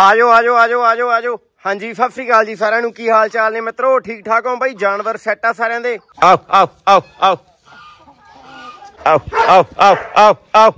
ਆਜੋ ਆਜੋ ਆਜੋ ਆਜੋ ਆਜੋ ਹਾਂਜੀ ਸਤਿ ਸ੍ਰੀ ਅਕਾਲ ਜੀ ਸਾਰਿਆਂ ਨੂੰ ਕੀ ਹਾਲ ਚਾਲ ਨੇ ਮਿੱਤਰੋ ਠੀਕ ਠਾਕ ਹੋ ਬਾਈ ਜਾਨਵਰ ਸੈੱਟ ਆ ਸਾਰਿਆਂ ਦੇ ਆਓ ਆਓ ਆਓ ਆਓ ਆਓ ਆਓ ਆਓ ਆਓ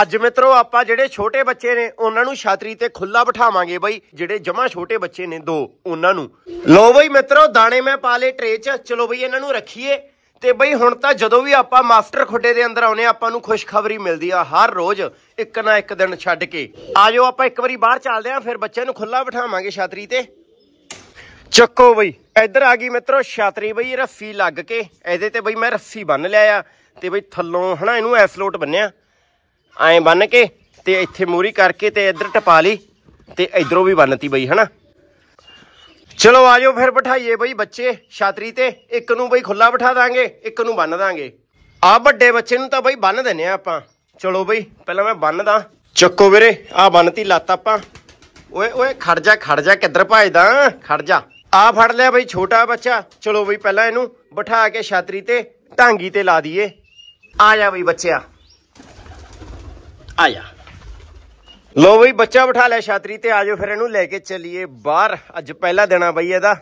ਅੱਜ ਮਿੱਤਰੋ ਆਪਾਂ ਜਿਹੜੇ ਛੋਟੇ ਬੱਚੇ ਨੇ ਉਹਨਾਂ ਨੂੰ ਛਾਤਰੀ ਤੇ ਖੁੱਲਾ ਬਿਠਾਵਾਂਗੇ ਬਈ ਜਿਹੜੇ ਜਮਾ ਛੋਟੇ ਬੱਚੇ ਨੇ ਦੋ ਉਹਨਾਂ ਨੂੰ ਲੋ ਬਈ ਮਿੱਤਰੋ ਦਾਣੇ ਮੈਂ ਪਾ ਲੇ ਟਰੇ 'ਚ ਚਲੋ ਬਈ ਇਹਨਾਂ ਨੂੰ ਰੱਖੀਏ ਤੇ ਬਈ ਹੁਣ ਤਾਂ ਜਦੋਂ ਵੀ ਆਪਾਂ ਮਾਸਟਰ ਖੁੱਡੇ ਦੇ ਅੰਦਰ ਆਉਨੇ ਆਪਾਂ ਨੂੰ ਖੁਸ਼ਖਬਰੀ ਮਿਲਦੀ ਆ ਹਰ ਰੋਜ਼ ਇੱਕ ਨਾ ਇੱਕ ਦਿਨ ਛੱਡ ਕੇ ਆਜੋ ਆਪਾਂ ਇੱਕ ਵਾਰੀ ਬਾਹਰ ਚੱਲਦੇ ਆ ਫਿਰ ਬੱਚਿਆਂ ਨੂੰ ਖੁੱਲਾ ਬਿਠਾਵਾਂਗੇ ਛਾਤਰੀ ਤੇ ਚੱਕੋ ਬਈ ਇੱਧਰ ਆ ਗਈ ਮਿੱਤਰੋ ਛਾਤਰੀ ਬਈ ਰੱਸੀ ਲੱਗ ਕੇ ਇਹਦੇ ਤੇ ਬਈ ਮੈਂ ਰੱਸੀ ਬੰਨ ਲਿਆ ਆ ਤੇ ਬਈ ਥੱਲੋਂ ਹਨਾ ਇਹਨੂੰ ਐਸਲੋਟ ਬੰਨਿਆ ਐ ਬੰਨ ਕੇ ਤੇ ਇੱਥੇ ਮੂਰੀ ਕਰਕੇ ਤੇ ਇੱਧਰ ਟਪਾ ਲਈ ਤੇ ਇਧਰੋਂ ਵੀ ਬੰਨਤੀ ਬਈ ਹਨਾ ਚਲੋ ਆਜੋ ਫਿਰ ਬਿਠਾਈਏ ਬਈ ਬੱਚੇ ਛਾਤਰੀ ਤੇ ਇੱਕ ਨੂੰ ਬਈ ਖੁੱਲਾ ਬਿਠਾ ਦਾਂਗੇ ਇੱਕ ਨੂੰ ਬੰਨ ਦਾਂਗੇ ਆ ਵੱਡੇ ਬੱਚੇ ਨੂੰ ਤਾਂ ਬਈ ਬੰਨ ਦਿੰਨੇ ਆ ਆਪਾਂ ਚਲੋ ਬਈ ਪਹਿਲਾਂ ਮੈਂ ਬੰਨਦਾ ਚੱਕੋ ਵੀਰੇ ਆ ਬੰਨਤੀ ਲੱਤ ਆਪਾਂ ਓਏ ਓਏ ਖੜ ਜਾ ਖੜ ਜਾ ਕਿੱਧਰ ਭਜਦਾ ਖੜ ਜਾ ਆ ਫੜ ਲਿਆ ਬਈ ਛੋਟਾ ਬੱਚਾ ਚਲੋ ਬਈ ਪਹਿਲਾਂ ਇਹਨੂੰ ਬਿਠਾ ਕੇ ਛਾਤਰੀ ਤੇ ਢਾਂਗੀ ਤੇ ਲਾ ਦਈਏ ਆ ਜਾ ਬਈ ਬੱਚਿਆ ਆ ਜਾ ਲੋ ਬਈ ਬੱਚਾ ਬਿਠਾ ਲਿਆ ਛਾਤਰੀ ਤੇ ਆ ਜਾਓ ਫਿਰ ਇਹਨੂੰ ਲੈ ਕੇ ਚੱਲੀਏ ਬਾਹਰ ਅੱਜ ਪਹਿਲਾ ਦਿਨ ਆ ਬਈ ਇਹਦਾ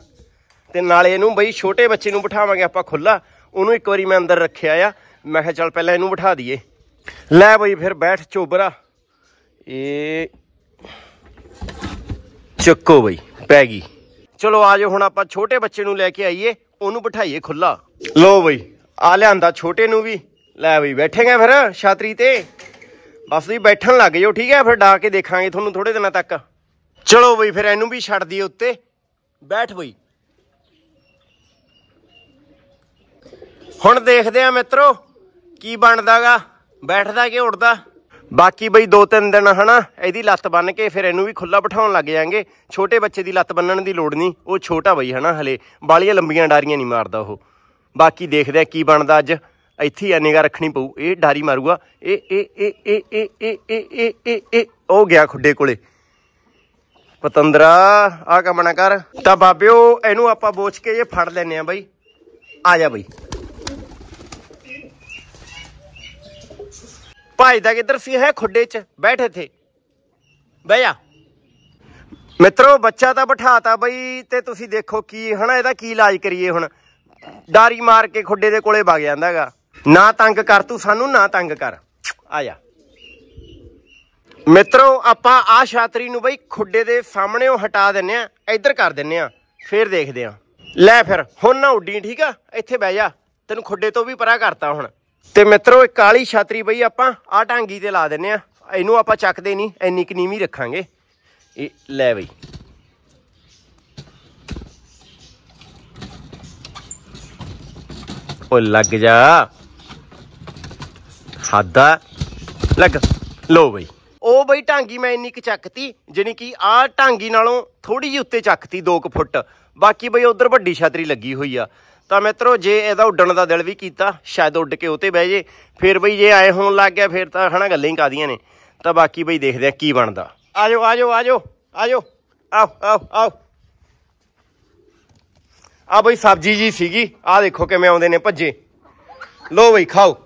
ਤੇ ਨਾਲੇ ਇਹਨੂੰ ਬਈ ਛੋਟੇ ਬੱਚੇ ਨੂੰ ਬਿਠਾਵਾਂਗੇ ਆਪਾਂ ਖੁੱਲਾ ਉਹਨੂੰ ਇੱਕ ਵਾਰੀ ਮੈਂ ਅੰਦਰ ਰੱਖਿਆ ਆ ਮੈਂ ਕਿਹਾ ਚੱਲ ਪਹਿਲਾਂ ਇਹਨੂੰ ਬਿਠਾ ਦਈਏ ਲੈ ਬਈ ਫਿਰ ਬੈਠ ਚੋਬਰਾ ਇਹ ਚੱਕੋ ਬਈ ਪੈ ਗਈ ਚਲੋ ਆ ਜਾਓ ਹੁਣ ਆਪਾਂ ਛੋਟੇ ਬੱਚੇ ਨੂੰ ਲੈ ਕੇ ਆਈਏ ਉਹਨੂੰ ਬਿਠਾਈਏ ਖੁੱਲਾ ਲੋ ਬਈ ਆ ਲਿਆਂਦਾ ਛੋਟੇ ਨੂੰ ਵੀ ਲੈ ਬਈ ਬੈਠੇਗਾ ਫਿਰ ਛਾਤਰੀ ਤੇ ਬਸ ਵੀ ਬੈਠਣ ਲੱਗ ਜਾਓ ਠੀਕ ਹੈ ਫਿਰ ਡਾ ਕੇ ਦੇਖਾਂਗੇ ਤੁਹਾਨੂੰ ਥੋੜੇ ਦਿਨਾਂ ਤੱਕ ਚਲੋ ਬਈ ਫਿਰ ਇਹਨੂੰ ਵੀ ਛੱਡ ਦਈਏ ਉੱਤੇ ਬੈਠ ਬਈ ਹੁਣ ਦੇਖਦੇ ਆ ਮਿੱਤਰੋ ਕੀ ਬਣਦਾਗਾ ਬੈਠਦਾ ਕਿ ਉੱਡਦਾ ਬਾਕੀ ਬਈ 2-3 ਦਿਨ ਹਨਾ ਇਹਦੀ ਲੱਤ ਬੰਨ ਕੇ ਫਿਰ ਇਹਨੂੰ ਵੀ ਖੁੱਲਾ ਬਿਠਾਉਣ ਲੱਗ ਜਾਾਂਗੇ ਛੋਟੇ ਬੱਚੇ ਦੀ ਲੱਤ ਬੰਨਣ ਦੀ ਲੋੜ ਨਹੀਂ ਉਹ ਛੋਟਾ ਬਈ ਹਨਾ ਹਲੇ ਬਾਲੀਆਂ ਲੰਬੀਆਂ ਡਾਰੀਆਂ ਨਹੀਂ ਮਾਰਦਾ ਉਹ ਬਾਕੀ ਦੇਖਦੇ ਆ ਕੀ ਬਣਦਾ ਅੱਜ ਇੱਥੇ ਆ ਨਿਗਾ ਰੱਖਣੀ ਪਊ ਇਹ ਡਾਰੀ ਮਾਰੂਗਾ ਇਹ ਇਹ ਇਹ ਇਹ ਇਹ ਇਹ ਇਹ ਇਹ ਇਹ ਉਹ ਗਿਆ ਖੁੱਡੇ ਕੋਲੇ ਪਤੰਦਰਾ ਆ ਕੰਮ ਕਰ ਤਾਂ ਬਾਬਿਓ ਇਹਨੂੰ ਆਪਾਂ ਬੋਚ ਕੇ ਇਹ ਫੜ ਲੈਨੇ ਆ ਬਾਈ ਆ ਜਾ ਬਾਈ ਭਾਈ ਦਾ ਕਿੱਧਰ ਸੀ ਹੈ ਖੁੱਡੇ 'ਚ ਬੈਠੇ ਥੇ ਬਹਿ ਜਾ ਮਿੱਤਰੋ ਬੱਚਾ ਤਾਂ ਬਿਠਾਤਾ ਬਈ ਤੇ ਤੁਸੀਂ ਦੇਖੋ ਕੀ ਹਨਾ ਇਹਦਾ ਕੀ ਇਲਾਜ ਕਰੀਏ ਹੁਣ ਡਾਰੀ ਮਾਰ ਕੇ ਖੁੱਡੇ ਦੇ ਕੋਲੇ ਵਗ ਜਾਂਦਾਗਾ ਨਾ ਤੰਗ ਕਰ ਤੂੰ ਸਾਨੂੰ ਨਾ ਤੰਗ ਕਰ ਆ ਜਾ ਮਿੱਤਰੋ ਆਪਾਂ ਆ ਛਾਤਰੀ ਨੂੰ ਬਈ ਖੁੱਡੇ ਦੇ ਸਾਹਮਣੇੋਂ ਹਟਾ ਦਿੰਨੇ ਆ ਇੱਧਰ ਕਰ ਦਿੰਨੇ ਆ ਫੇਰ ਦੇਖਦੇ ਆ ਲੈ ਫਿਰ ਹੁਣ ਨਾ ਉੱਡੀ ਠੀਕ ਆ ਇੱਥੇ ਬਹਿ ਜਾ ਤੈਨੂੰ ਖੁੱਡੇ ਤੋਂ ਵੀ ਪਰਾ ਕਰਤਾ ਹੁਣ ਤੇ ਮਿੱਤਰੋ ਇੱਕ ਕਾਲੀ ਛਾਤਰੀ ਬਈ ਆਪਾਂ ਆ ਟਾਂਗੀ ਤੇ ਲਾ ਦਿੰਨੇ ਆ ਇਹਨੂੰ ਆਪਾਂ ਚੱਕਦੇ ਨਹੀਂ ਐਨੀ ਕਿ ਨੀਵੀਂ ਰੱਖਾਂਗੇ ਇਹ ਲੈ ਬਈ ਉਹ ਲੱਗ ਜਾ ਖਾਦਾ ਲੱਗ ਲੋ ਬਈ ਉਹ ਬਈ ਢਾਂਗੀ ਮੈਂ ਇੰਨੀ ਕਿ ਚੱਕਤੀ ਜਿਨੀ ਕਿ ਆਹ ਢਾਂਗੀ ਨਾਲੋਂ ਥੋੜੀ ਜਿਹੀ ਉੱਤੇ ਚੱਕਤੀ 2 ਕੁ ਫੁੱਟ ਬਾਕੀ ਬਈ ਉਧਰ ਵੱਡੀ ਛਤਰੀ ਲੱਗੀ ਹੋਈ ਆ ਤਾਂ ਮਿੱਤਰੋ ਜੇ ਇਹਦਾ ਉੱਡਣ ਦਾ ਦਿਲ ਵੀ ਕੀਤਾ ਸ਼ਾਇਦ ਉੱਡ ਕੇ ਉਤੇ ਬਹਿ ਜੇ ਫਿਰ ਬਈ ਜੇ ਆਏ ਹੋਣ ਲੱਗ ਗਿਆ ਫਿਰ ਤਾਂ ਹਨਾ ਗੱਲਾਂ ਹੀ ਕਾਦੀਆਂ ਨੇ ਤਾਂ ਬਾਕੀ ਬਈ ਦੇਖਦੇ ਆ ਕੀ ਬਣਦਾ ਆਜੋ ਆਜੋ ਆਜੋ ਆਜੋ ਆਓ ਆਓ ਆਓ ਆ ਬਈ ਸਬਜੀ ਜੀ ਸੀਗੀ ਆ ਦੇਖੋ ਕਿਵੇਂ ਆਉਂਦੇ ਨੇ ਭੱਜੇ ਲੋ ਬਈ ਖਾਓ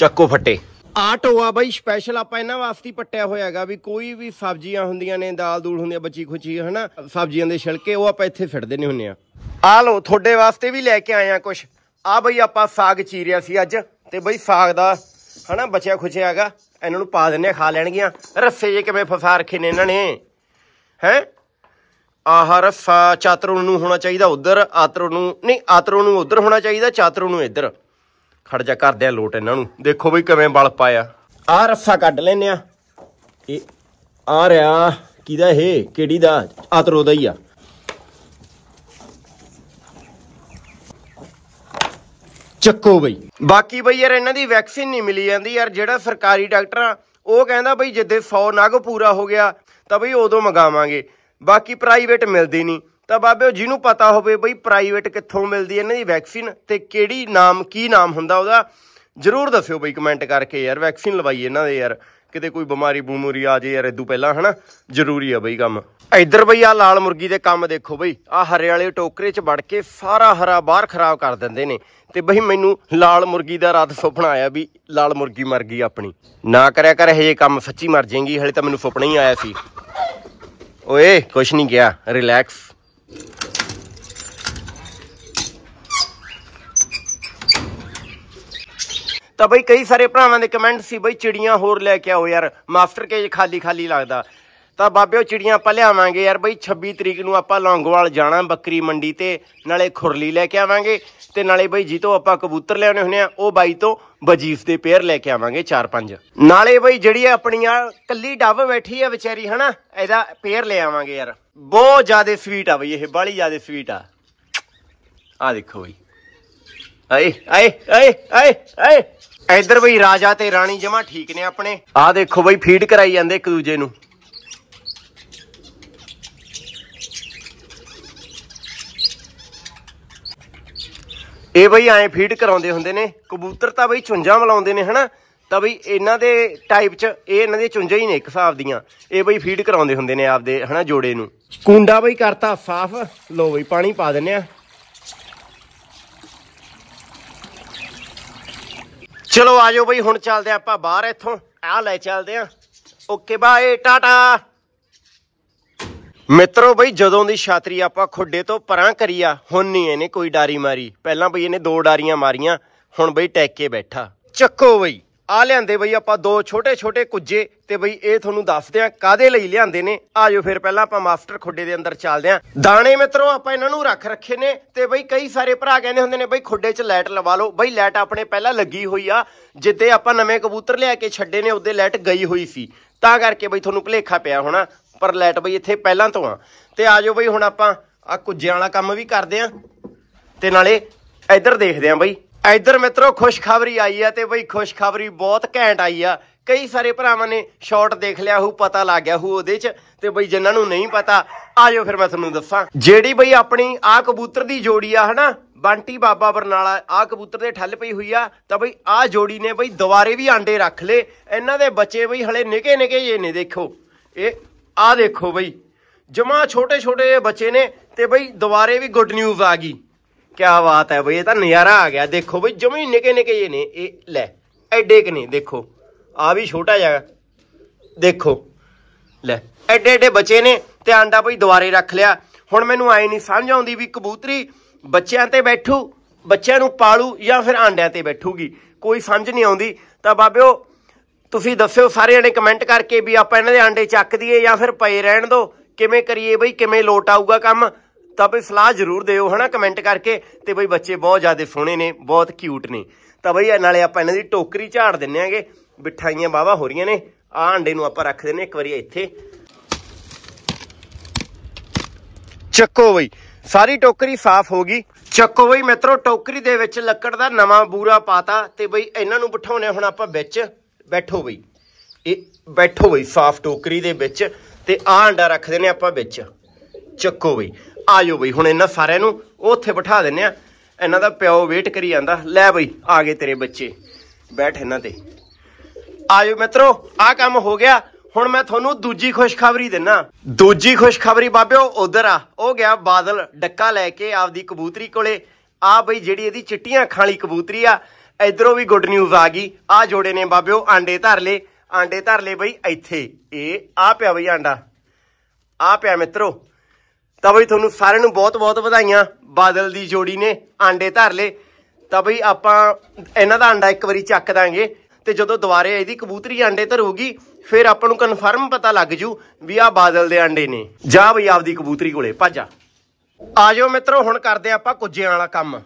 ਚੱਕੋ ਫੱਟੇ ਆਟੋ ਆ ਬਾਈ ਸਪੈਸ਼ਲ ਆਪਾਂ ਇਹਨਾਂ ਵਾਸਤੇ ਹੀ ਪੱਟਿਆ ਹੋਇਆਗਾ ਵੀ ਕੋਈ ਵੀ ਸਬਜ਼ੀਆਂ ਹੁੰਦੀਆਂ ਨੇ ਦਾਲ ਦੂਲ ਹੁੰਦੀਆਂ ਬੱਚੀ ਖੁਚੀ ਹਨਾ ਸਬਜ਼ੀਆਂ ਦੇ ਛਿਲਕੇ ਉਹ ਆਪਾਂ ਇੱਥੇ ਫਿੱਟਦੇ ਨਹੀਂ ਹੁੰਨੇ ਆ ਆ ਲੋ ਤੁਹਾਡੇ ਵਾਸਤੇ ਵੀ ਲੈ ਕੇ ਆਏ ਆ ਕੁਛ ਆ ਬਈ ਆਪਾਂ ਸਾਗ ਚੀਰਿਆ ਸੀ ਅੱਜ ਤੇ ਬਈ ਸਾਗ ਦਾ ਹਨਾ ਬਚਿਆ ਖੁਚਿਆ ਹੈਗਾ ਇਹਨਾਂ ਨੂੰ ਪਾ ਦਿੰਨੇ ਆ ਖਾ ਲੈਣਗੀਆਂ ਰੱਸੇ ਜੇ ਕਿਵੇਂ ਫਸਾ ਰੱਖੇ ਨੇ ਇਹਨਾਂ ਨੇ ਹੈ ਆਹ ਫਾ ਚਾਤਰੂ ਨੂੰ ਹੋਣਾ ਚਾਹੀਦਾ ਉਧਰ ਆਤਰੂ ਨੂੰ ਨਹੀਂ ਆਤਰੂ ਨੂੰ ਉਧਰ ਹੋਣਾ ਚਾਹੀਦਾ ਚਾਤਰੂ ਨੂੰ ਇੱਧਰ ਖੜ ਜਾ ਕਰਦੇ ਆ ਲੋਟ ਇਹਨਾਂ ਨੂੰ ਦੇਖੋ ਬਈ ਕਿਵੇਂ ਬਲ ਪਾਇਆ ਆ ਰੱਸਾ ਕੱਢ ਲੈਨੇ ਆ ਇਹ ਆ ਰਿਹਾ ਕਿਹਦਾ ਇਹ ਕਿਹੜੀ ਦਾ ਆਤਰੋ ਦਾ ਹੀ ਆ ਚੱਕੋ ਬਈ ਬਾਕੀ ਬਈ ਯਾਰ ਇਹਨਾਂ ਦੀ ਵੈਕਸੀਨ ਨਹੀਂ ਮਿਲੀ ਜਾਂਦੀ ਯਾਰ ਜਿਹੜਾ ਸਰਕਾਰੀ ਡਾਕਟਰ ਆ ਉਹ ਕਹਿੰਦਾ ਬਈ ਜਿੱਦੇ 100 ਨਗ ਪੂਰਾ ਹੋ ਗਿਆ ਤਾਂ ਬਈ ਉਦੋਂ ਮੰਗਾਵਾਂਗੇ ਬਾਕੀ ਪ੍ਰਾਈਵੇਟ ਮਿਲਦੀ ਨਹੀਂ ਤਾਂ ਬਾਬਿਓ ਜਿਹਨੂੰ ਪਤਾ ਹੋਵੇ ਬਈ ਪ੍ਰਾਈਵੇਟ ਕਿੱਥੋਂ ਮਿਲਦੀ ਹੈ ਇਹਨਾਂ ਦੀ ਵੈਕਸੀਨ ਤੇ ਕਿਹੜੀ ਨਾਮ ਕੀ ਨਾਮ ਹੁੰਦਾ ਉਹਦਾ ਜਰੂਰ ਦੱਸਿਓ ਬਈ ਕਮੈਂਟ ਕਰਕੇ ਯਾਰ ਵੈਕਸੀਨ ਲਵਾਈ ਇਹਨਾਂ ਦੇ ਯਾਰ ਕਿਤੇ ਕੋਈ ਬਿਮਾਰੀ ਬੂਮੂਰੀ ਆ ਜੇ ਯਾਰ ਇਦੋਂ ਪਹਿਲਾਂ ਹਨਾ ਜ਼ਰੂਰੀ ਆ ਬਈ ਕੰਮ ਇੱਧਰ ਬਈ ਆ ਲਾਲ ਮੁਰਗੀ ਦੇ ਕੰਮ ਦੇਖੋ ਬਈ ਆ ਹਰੇ ਵਾਲੇ ਟੋਕਰੇ 'ਚ ਵੜ ਕੇ ਸਾਰਾ ਹਰਾ ਬਾਹਰ ਖਰਾਬ ਕਰ ਦਿੰਦੇ ਨੇ ਤੇ ਬਈ ਮੈਨੂੰ ਲਾਲ ਮੁਰਗੀ ਦਾ ਰਾਤ ਸੁਪਨਾ ਆਇਆ ਵੀ ਲਾਲ ਮੁਰਗੀ ਮਰ ਗਈ ਆਪਣੀ ਨਾ ਕਰਿਆ ਕਰ ਹਜੇ ਕੰਮ ਸੱਚੀ ਮਰ ਜਾਏਗੀ ਹਲੇ ਤਾਂ ਮੈਨੂੰ ਸੁਪਨਾ ਹੀ ਆਇਆ ਸੀ ਓਏ ਕੁਛ ਨਹੀਂ ਗਿਆ ਰਿਲੈਕਸ ਤਾਂ ਬਈ ਕਈ ਸਾਰੇ ਭਰਾਵਾਂ ਦੇ ਕਮੈਂਟ ਸੀ ਬਈ ਚਿੜੀਆਂ ਹੋਰ ਲੈ ਕੇ ਆਓ ਯਾਰ ਮਾਸਟਰ ਕੇਜ ਖਾਲੀ ਖਾਲੀ ਲੱਗਦਾ ਤਾਂ ਬਾਬਿਓ ਚਿੜੀਆਂ ਆਪਾਂ ਲਿਆਵਾਂਗੇ ਯਾਰ ਬਈ 26 ਤਰੀਕ ਨੂੰ ਆਪਾਂ ਲੌਂਗਵਾਲ ਜਾਣਾ ਬੱਕਰੀ ਮੰਡੀ ਤੇ ਨਾਲੇ ਖੁਰਲੀ ਲੈ ਕੇ ਆਵਾਂਗੇ ਤੇ ਨਾਲੇ ਬਈ ਜੀ ਤੋਂ ਆਪਾਂ ਕਬੂਤਰ ਲਿਆਉਣੇ ਹੁੰਨੇ ਆ ਉਹ ਬਾਈ ਤੋਂ ਵਜੀਫ ਦੇ ਪੇਅਰ ਲੈ ਕੇ ਆਵਾਂਗੇ 4-5 ਨਾਲੇ ਬਈ ਜਿਹੜੀ ਆਪਣੀ ਆ ਕੱਲੀ ਡੱਬ ਬੈਠੀ ਆ ਵਿਚਾਰੀ ਹਨਾ ਇਹਦਾ ਪੇਅਰ ਲੈ ਆਵਾਂਗੇ ਯਾਰ ਬਹੁਤ ਜ਼ਿਆਦਾ ਸਵੀਟ ਆ ਬਈ ਇਹ ਬਾਲੀ ਜ਼ਿਆਦਾ ਸਵੀਟ ਆ ਆ ਦੇਖੋ ਬਈ ਆਏ ਆਏ ਆਏ ਆਏ ਆਏ ਇਧਰ ਬਈ ਰਾਜਾ ਤੇ ਰਾਣੀ ਜਮਾ ਠੀਕ ਨੇ ਆਪਣੇ ਆ ਦੇਖੋ ਬਈ ਫੀਡ ਕਰਾਈ ਜਾਂਦੇ ਇੱਕ ਦੂਜੇ ਨੂੰ ਇਹ ਬਈ ਐ ਫੀਡ ਕਰਾਉਂਦੇ ਹੁੰਦੇ ਨੇ ਕਬੂਤਰ ਤਾਂ ਬਈ ਚੁੰਝਾਂ ਮਲਾਉਂਦੇ ਨੇ ਹਨਾ ਤਾਂ ਬਈ ਇਹਨਾਂ ਦੇ ਟਾਈਪ 'ਚ ਇਹ ਇਹਨਾਂ ਦੇ ਚੁੰਝਾਂ ਹੀ ਨੇ ਇੱਕ ਹਿਸਾਬ ਦੀਆਂ ਇਹ ਬਈ ਫੀਡ ਕਰਾਉਂਦੇ ਹੁੰਦੇ ਨੇ ਆਪਦੇ ਹਨਾ ਜੋੜੇ ਨੂੰ ਕੁੰਡਾ ਬਈ ਕਰਤਾ ਸਾਫ਼ ਲੋ ਬਈ ਪਾਣੀ ਪਾ ਦਿੰਨੇ ਆ ਚਲੋ ਆਜੋ ਬਈ ਹੁਣ ਚੱਲਦੇ ਆਪਾਂ ਬਾਹਰ ਇੱਥੋਂ ਆ ਲੈ ਚੱਲਦੇ ਆ ਓਕੇ ਬਾਏ ਟਾਟਾ ਮਿੱਤਰੋ ਬਈ ਜਦੋਂ ਦੀ ਛਾਤਰੀ ਆਪਾਂ ਖੁੱਡੇ ਤੋਂ ਪਰਾਂ ਕਰੀਆ ਹੁਣ ਨਹੀਂ ਇਹਨੇ ਕੋਈ ਡਾਰੀ ਮਾਰੀ ਪਹਿਲਾਂ ਬਈ ਇਹਨੇ ਦੋ ਡਾਰੀਆਂ ਮਾਰੀਆਂ ਹੁਣ ਬਈ ਟੈਕ ਕੇ ਬੈਠਾ ਚੱਕੋ ਬਈ ਆ ਲਿਆਂਦੇ ਬਈ ਆਪਾਂ ਦੋ ਛੋਟੇ ਛੋਟੇ ਕੁੱਜੇ ਤੇ ਬਈ ਇਹ ਤੁਹਾਨੂੰ ਦੱਸਦੇ ਆ ਕਾਦੇ ਲਈ ਲਿਆਂਦੇ ਨੇ ਆਜੋ ਫਿਰ ਪਹਿਲਾਂ ਆਪਾਂ ਮਾਸਟਰ ਖੁੱਡੇ ਦੇ ਅੰਦਰ ਚੱਲਦੇ ਆ ਦਾਣੇ ਮਿੱਤਰੋ ਆਪਾਂ ਇਹਨਾਂ ਨੂੰ ਰੱਖ ਰੱਖੇ ਨੇ ਤੇ ਬਈ ਕਈ ਸਾਰੇ ਭਰਾ ਕਹਿੰਦੇ ਹੁੰਦੇ ਨੇ ਬਈ ਖੁੱਡੇ 'ਚ ਲਾਈਟ ਲਵਾ ਲਓ ਬਈ ਲਾਈਟ ਆਪਣੇ ਪਹਿਲਾਂ ਲੱਗੀ ਹੋਈ ਆ ਜਿੱਦੇ ਆਪਾਂ ਨਵੇਂ ਕਬੂਤਰ ਲਿਆ ਕੇ ਛੱਡੇ ਨੇ ਉਹਦੇ ਲਾਈਟ ਗਈ ਹੋਈ ਸੀ ਤਾਂ ਕਰਕੇ ਬਈ ਤੁਹਾਨੂੰ ਭਲੇਖਾ ਪਿਆ ਹੋਣਾ ਪਰ ਲੈਟ ਬਈ ਇੱਥੇ ਪਹਿਲਾਂ ਤੋਂ ਆ ਤੇ ਆਜੋ ਬਈ ਹੁਣ ਆਪਾਂ ਆ ਕੁੱਜਿਆਂ ਵਾਲਾ ਕੰਮ ਵੀ ਕਰਦੇ ਆ ਤੇ ਨਾਲੇ ਇੱਧਰ ਦੇਖਦੇ ਆ ਬਈ ਇੱਧਰ ਮਿੱਤਰੋ ਖੁਸ਼ਖਬਰੀ ਆਈ ਆ ਤੇ ਬਈ ਖੁਸ਼ਖਬਰੀ ਬਹੁਤ ਘੈਂਟ ਆਈ ਆ ਕਈ ਸਾਰੇ ਭਰਾਵਾਂ ਨੇ ਸ਼ਾਰਟ ਦੇਖ ਲਿਆ ਹੋਊ ਪਤਾ ਲੱਗ ਗਿਆ ਹੋ ਉਹਦੇ 'ਚ ਤੇ ਬਈ ਜਿਨ੍ਹਾਂ ਨੂੰ ਨਹੀਂ ਪਤਾ ਆਜੋ ਫਿਰ ਮੈਂ ਤੁਹਾਨੂੰ ਦੱਸਾਂ ਜਿਹੜੀ ਬਈ ਆਪਣੀ ਆ ਕਬੂਤਰ ਦੀ ਜੋੜੀ ਆ ਹਨਾ ਬੰਟੀ ਬਾਬਾ ਬਰਨਾਲਾ ਆ ਕਬੂਤਰ ਦੇ ਠੱਲ ਪਈ ਹੋਈ ਆ ਤਾਂ ਬਈ ਆ ਜੋੜੀ ਨੇ ਬਈ ਦੁਬਾਰੇ ਵੀ ਆਂਡੇ ਰੱਖ ਲੇ ਇਹਨਾਂ ਦੇ ਬੱਚੇ ਬਈ ਹਲੇ ਨਿਕੇ ਨਿਕੇ ਜੇ ਨੇ ਦੇਖੋ ਇਹ ਆ ਦੇਖੋ ਬਈ ਜਮਾ ਛੋਟੇ ਛੋਟੇ ਬੱਚੇ ਨੇ ਤੇ ਬਈ ਦੁਬਾਰੇ ਵੀ ਗੁੱਡ ਨਿਊਜ਼ ਆ ਗਈ ਕੀ ਬਾਤ ਹੈ ਬਈ ਇਹ ਤਾਂ ਨਜ਼ਾਰਾ ਆ ਗਿਆ ਦੇਖੋ ਬਈ ਜਮੀ ਨਿਕੇ ਨਿਕੇ ਜੇ ਨੇ ਇਹ ਲੈ ਐਡੇ ਕਿ ਨਹੀਂ ਦੇਖੋ ਆ ਵੀ ਛੋਟਾ ਜਿਹਾ ਦੇਖੋ ਲੈ ਐਡੇ ਐਡੇ ਬੱਚੇ ਨੇ ਤੇ ਆਂਡਾ ਬਈ ਦੁਬਾਰੇ ਰੱਖ ਲਿਆ ਹੁਣ ਮੈਨੂੰ ਆਏ ਨਹੀਂ ਸਮਝ ਆਉਂਦੀ ਵੀ ਕਬੂਤਰੀ ਬੱਚਿਆਂ ਤੇ ਬੈਠੂ ਬੱਚਿਆਂ ਨੂੰ ਪਾਲੂ ਜਾਂ ਫਿਰ ਆਂਡਿਆਂ ਤੇ ਬੈਠੂਗੀ ਕੋਈ ਸਮਝ ਨਹੀਂ ਆਉਂਦੀ ਤਾਂ ਬਾਬਿਓ ਤੁਸੀਂ ਦੱਸਿਓ ਸਾਰੇ ਜਣੇ ਕਮੈਂਟ ਕਰਕੇ ਵੀ ਆਪਾਂ ਇਹਨਾਂ ਦੇ ਆਂਡੇ ਚੱਕ ਦਈਏ ਜਾਂ ਫਿਰ ਪਏ ਰਹਿਣ ਦੋ ਕਿਵੇਂ ਕਰੀਏ ਬਈ ਕਿਵੇਂ ਲੋਟ ਆਊਗਾ ਕੰਮ ਤਾਂ ਬਈ ਸਲਾਹ ਜ਼ਰੂਰ ਦਿਓ ਹਨਾ ਕਮੈਂਟ ਕਰਕੇ ਤੇ ਬਈ ਬੱਚੇ ਬਹੁਤ ਜ਼ਿਆਦਾ ਸੋਹਣੇ ਨੇ ਬਹੁਤ ਕਿਊਟ ਨੇ ਤਾਂ ਬਈ ਨਾਲੇ ਆਪਾਂ ਇਹਨਾਂ ਦੀ ਟੋਕਰੀ ਝਾੜ ਦਿੰਨੇ ਆਗੇ ਬਿਠਾਈਆਂ ਬਾਵਾ ਹੋ ਰਹੀਆਂ ਨੇ ਆ ਆਂਡੇ ਨੂੰ ਆਪਾਂ ਰੱਖ ਦਿੰਨੇ ਇੱਕ ਵਾਰੀ ਇੱਥੇ ਚੱਕੋ ਬਈ ਸਾਰੀ ਟੋਕਰੀ ਸਾਫ਼ ਹੋ ਗਈ ਚੱਕੋ ਬਈ ਮਿੱਤਰੋ ਟੋਕਰੀ ਦੇ ਵਿੱਚ ਲੱਕੜ ਦਾ ਨਵਾਂ ਬੂਰਾ ਪਾਤਾ ਤੇ ਬਈ ਇਹਨਾਂ ਨੂੰ ਬਿਠਾਉਣੇ ਹੁਣ ਆਪਾਂ ਵਿੱਚ ਬੈਠੋ ਬਈ ਇਹ ਬੈਠੋ ਬਈ ਸਾਫ਼ ਟੋਕਰੀ ਦੇ ਵਿੱਚ ਤੇ ਆ ਅੰਡਾ ਰੱਖ ਦਿੰਨੇ ਆਪਾਂ ਵਿੱਚ ਚੱਕੋ ਬਈ ਆਜੋ ਬਈ ਹੁਣ ਇਹਨਾਂ ਸਾਰਿਆਂ ਨੂੰ ਉੱਥੇ ਬਿਠਾ ਦਿੰਨੇ ਆ ਇਹਨਾਂ ਦਾ ਪਿਓ ਵੇਟ ਕਰੀ ਜਾਂਦਾ ਲੈ ਬਈ ਆ ਗਏ ਤੇਰੇ ਬੱਚੇ ਬੈਠ ਇਹਨਾਂ ਤੇ ਆਜੋ ਮਿੱਤਰੋ ਆ ਕੰਮ ਹੋ ਗਿਆ ਹੁਣ ਮੈਂ ਤੁਹਾਨੂੰ ਦੂਜੀ ਖੁਸ਼ਖਬਰੀ ਦਿੰਨਾ ਦੂਜੀ ਖੁਸ਼ਖਬਰੀ ਬਾਬਿਓ ਉਧਰ ਆ ਉਹ ਗਿਆ ਬਾਦਲ ਡੱਕਾ ਲੈ ਕੇ ਆਪਦੀ ਕਬੂਤਰੀ ਕੋਲੇ ਆ ਬਈ ਜਿਹੜੀ ਇਹਦੀ ਚਿੱਟੀਆਂ ਅੱਖਾਂ ਵਾਲੀ ਕਬੂਤਰੀ ਆ ਇਧਰੋਂ ਵੀ ਗੁੱਡ ਨਿਊਜ਼ ਆ ਗਈ ਆ ਜੋੜੇ ਨੇ ਬਾਬਿਓ ਆਂਡੇ ਧਰ ਲੇ ਆਂਡੇ ਧਰ ਲੇ ਬਈ ਇੱਥੇ ਇਹ ਆ ਪਿਆ ਬਈ ਆਂਡਾ ਆ ਪਿਆ ਮਿੱਤਰੋ ਤਾਂ ਬਈ ਤੁਹਾਨੂੰ ਸਾਰਿਆਂ ਨੂੰ ਬਹੁਤ-ਬਹੁਤ ਵਧਾਈਆਂ ਬਾਦਲ ਦੀ ਜੋੜੀ ਨੇ ਆਂਡੇ ਧਰ ਲੇ ਤਾਂ ਬਈ ਆਪਾਂ ਇਹਨਾਂ ਦਾ ਆਂਡਾ ਇੱਕ ਵਾਰੀ ਚੱਕ ਦਾਂਗੇ ਤੇ ਜਦੋਂ ਦੁਬਾਰੇ ਇਹਦੀ ਕਬੂਤਰੀ ਆਂਡੇ ਧਰੂਗੀ ਫਿਰ ਆਪਾਂ ਨੂੰ ਕਨਫਰਮ ਪਤਾ ਲੱਗ ਜੂ ਵੀ ਆ ਬਾਦਲ ਦੇ ਆਂਡੇ ਨੇ ਜਾ ਬਈ ਆਪਦੀ ਕਬੂਤਰੀ ਕੋਲੇ ਭੱਜ ਆਜੋ ਮਿੱਤਰੋ ਹੁਣ ਕਰਦੇ ਆਪਾਂ ਕੁਜਿਆਂ ਵਾਲਾ ਕੰਮ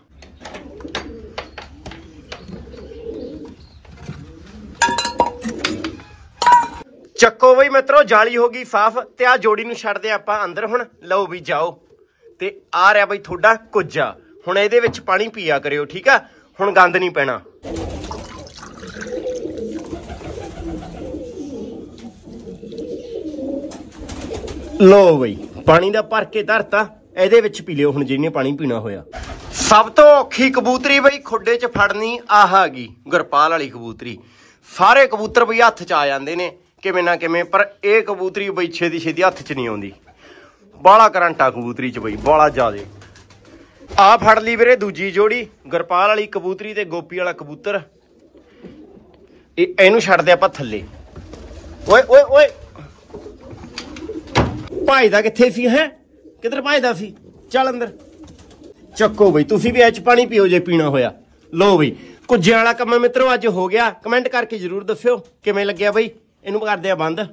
ਚੱਕੋ ਬਈ ਮਿੱਤਰੋ ਜਾਲੀ ਹੋ ਗਈ ਸਾਫ਼ ਤੇ ਆ ਜੋੜੀ ਨੂੰ ਛੱਡਦੇ ਆਪਾਂ ਅੰਦਰ ਹੁਣ ਲਓ ਵੀ ਜਾਓ ਤੇ ਆ ਰਿਹਾ ਬਈ ਤੁਹਾਡਾ ਕੁਜਾ ਹੁਣ ਇਹਦੇ ਵਿੱਚ ਪਾਣੀ ਪੀਆ ਕਰਿਓ ਠੀਕ ਆ ਹੁਣ ਗੰਦ ਨਹੀਂ ਪੈਣਾ ਲੋ ਬਈ ਪਾਣੀ ਦਾ ਭਰ ਕੇ ਧਰਤਾ ਇਹਦੇ ਵਿੱਚ ਪੀ ਲਿਓ ਹੁਣ ਜਿਹਨੇ ਪਾਣੀ ਪੀਣਾ ਹੋਇਆ ਸਭ ਤੋਂ ਔਖੀ ਕਬੂਤਰੀ ਬਈ ਖੁੱਡੇ 'ਚ ਫੜਨੀ ਆਹ ਗਈ ਗੁਰਪਾਲ ਵਾਲੀ ਕਬੂਤਰੀ ਸਾਰੇ ਕਬੂਤਰ ਬਈ ਹੱਥ 'ਚ ਆ ਜਾਂਦੇ ਨੇ ਕਿਵੇਂ ਨਾ ਕਿਵੇਂ ਪਰ ਇਹ ਕਬੂਤਰੀ ਬਈ ਛੇਦੀ ਛੇਦੀ ਹੱਥ 'ਚ ਨਹੀਂ ਆਉਂਦੀ ਬਾਲਾ ਕਰੰਟਾ ਕਬੂਤਰੀ 'ਚ ਬਈ ਬਾਲਾ ਜਾਦੇ ਆ ਫੜ ਲਈ ਵੀਰੇ ਦੂਜੀ ਜੋੜੀ ਗਰਪਾਲ ਵਾਲੀ ਕਬੂਤਰੀ ਤੇ ਗੋਪੀ ਵਾਲਾ ਕਬੂਤਰ ਇਹ ਇਹਨੂੰ ਛੱਡਦੇ ਆਪਾਂ ਥੱਲੇ ਓਏ ਓਏ ਓਏ ਭਾਈ ਦਾ ਕਿੱਥੇ ਸੀ ਹੈ ਕਿੱਧਰ ਭਾਈ ਦਾ ਸੀ ਚੱਲ ਅੰਦਰ ਚੱਕੋ ਬਈ ਤੁਸੀਂ ਵੀ ਐਚ ਪਾਣੀ ਪੀਓ ਜੇ ਪੀਣਾ ਹੋਇਆ ਲੋ ਬਈ ਕੁਝਿਆਂ ਵਾਲਾ ਕੰਮ ਮਿੱਤਰੋ ਅੱਜ ਹੋ ਗਿਆ ਕਮੈਂਟ ਕਰਕੇ ਜਰੂਰ ਦੱਸਿਓ ਕਿਵੇਂ ਲੱਗਿਆ ਬਈ ਇਹਨੂੰ ਕਰਦੇ ਆ ਬੰਦ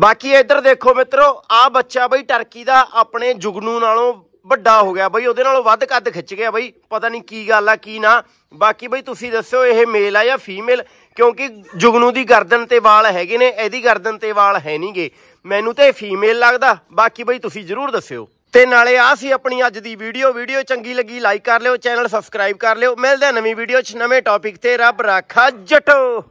ਬਾਕੀ ਇੱਧਰ ਦੇਖੋ ਮਿੱਤਰੋ ਆ ਬੱਚਾ ਬਈ ਟਰਕੀ ਦਾ ਆਪਣੇ ਜੁਗਨੂ ਨਾਲੋਂ ਵੱਡਾ ਹੋ ਗਿਆ ਬਈ ਉਹਦੇ ਨਾਲੋਂ ਵੱਧ ਕੱਦ ਖਿੱਚ ਗਿਆ ਬਈ ਪਤਾ ਨਹੀਂ ਕੀ ਗੱਲ ਆ ਕੀ ਨਾ ਬਾਕੀ ਬਈ ਤੁਸੀਂ ਦੱਸਿਓ ਇਹ ਮੇਲ ਆ ਜਾਂ ਫੀਮੇਲ ਕਿਉਂਕਿ ਜੁਗਨੂ ਦੀ ਗਰਦਨ ਤੇ ਵਾਲ ਹੈਗੇ ਨੇ ਇਹਦੀ ਗਰਦਨ ਤੇ ਵਾਲ ਹੈ ਨਹੀਂਗੇ ਮੈਨੂੰ ਤੇ ਫੀਮੇਲ ਲੱਗਦਾ ਬਾਕੀ ਬਈ ਤੁਸੀਂ ਜ਼ਰੂਰ ਦੱਸਿਓ ਤੇ ਨਾਲੇ ਆ ਸੀ ਆਪਣੀ ਅੱਜ ਦੀ ਵੀਡੀਓ ਵੀਡੀਓ ਚੰਗੀ ਲੱਗੀ ਲਾਈਕ ਕਰ ਲਿਓ ਚੈਨਲ ਸਬਸਕ੍ਰਾਈਬ ਕਰ ਲਿਓ ਮਿਲਦੇ ਆ ਨਵੀਂ ਵੀਡੀਓ 'ਚ ਨਵੇਂ ਟੌਪਿਕ ਤੇ ਰੱਬ ਰਾਖਾ ਜਟੋ